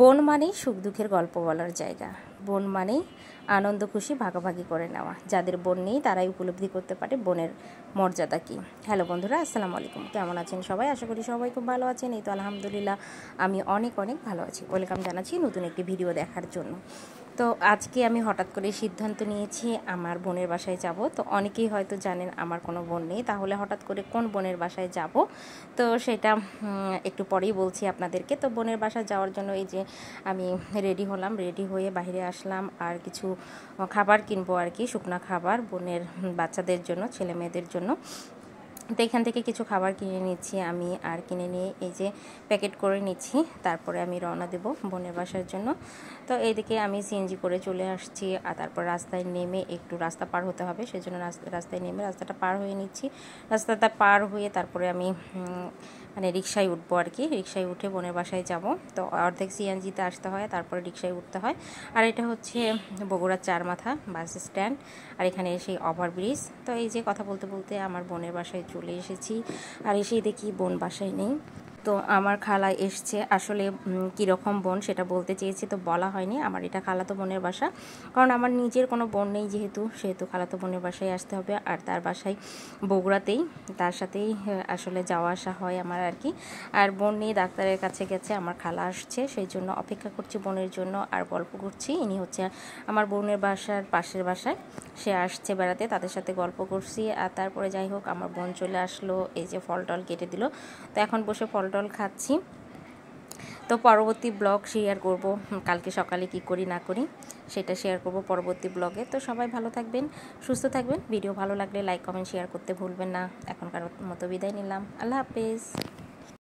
বন মানেই সুখ দুঃখের গল্প বলার জায়গা বন মানেই আনন্দ খুশি ভাগাভাগি করে নেওয়া যাদের বোন নেই তারাই উপলব্ধি করতে পারে বোনের মর্যাদা কী হ্যালো বন্ধুরা আসসালামু আলাইকুম কেমন আছেন সবাই আশা করি সবাই খুব ভালো আছেন এই তো আলহামদুলিল্লাহ আমি অনেক অনেক ভালো আছি ওয়েলকাম জানাচ্ছি নতুন একটি ভিডিও দেখার জন্য তো আজকে আমি হঠাৎ করে সিদ্ধান্ত নিয়েছি আমার বোনের বাসায় যাব তো অনেকেই হয়তো জানেন আমার কোনো বোন নেই তাহলে হঠাৎ করে কোন বোনের বাসায় যাব তো সেটা একটু পরেই বলছি আপনাদেরকে তো বোনের বাসায় যাওয়ার জন্য এই যে আমি রেডি হলাম রেডি হয়ে বাইরে আসলাম আর কিছু খাবার কিনবো আর কি শুকনা খাবার বোনের বাচ্চাদের জন্য ছেলে মেয়েদের জন্য তো এখান থেকে কিছু খাবার কিনে নিচ্ছি আমি আর কিনে নিয়ে এই যে প্যাকেট করে নিচ্ছি তারপরে আমি রওনা দেব বনের বাসার জন্য তো এইদিকে আমি সিএনজি করে চলে আসছি আর তারপর রাস্তায় নেমে একটু রাস্তা পার হতে হবে সেজন্য রাস্তায় নেমে রাস্তাটা পার হয়ে নিচ্ছি রাস্তাটা পার হয়ে তারপরে আমি মানে রিক্সায় উঠবো আর কি রিক্সায় উঠে বোনের বাসায় যাব তো অর্ধেক সিএনজিতে আসতে হয় তারপরে রিক্সায় উঠতে হয় আর এটা হচ্ছে বগুড়ার চারমাথা বাস স্ট্যান্ড আর এখানে সেই ওভারব্রিজ তো এই যে কথা বলতে বলতে আমার বোনের বাসায় চলে এসেছি আর এসেই দেখি বোন বাসায় নেই তো আমার খালা এসছে আসলে কীরকম বোন সেটা বলতে চেয়েছে তো বলা হয়নি আমার এটা খালাতো বোনের বাসা কারণ আমার নিজের কোনো বোন নেই যেহেতু সেহেতু খালাতো বোনের বাসায় আসতে হবে আর তার বাসায় বগুড়াতেই তার সাথেই আসলে যাওয়া আসা হয় আমার আর কি আর বোন নিয়ে ডাক্তারের কাছে গেছে আমার খালা আসছে সেই জন্য অপেক্ষা করছি বোনের জন্য আর গল্প করছি ইনি হচ্ছে আমার বোনের বাসার পাশের বাসায় সে আসছে বেড়াতে তাদের সাথে গল্প করছি আর তারপরে যাই হোক আমার বোন চলে আসলো এই যে ফল টল কেটে দিল তো এখন বসে ফল পটল খাচ্ছি তো পরবর্তী ব্লগ শেয়ার করব কালকে সকালে কি করি না করি সেটা শেয়ার করব পরবর্তী ব্লগে তো সবাই ভালো থাকবেন সুস্থ থাকবেন ভিডিও ভালো লাগলে লাইক কমেন্ট শেয়ার করতে ভুলবেন না এখনকার মতো বিদায় নিলাম আল্লাহ হাফেজ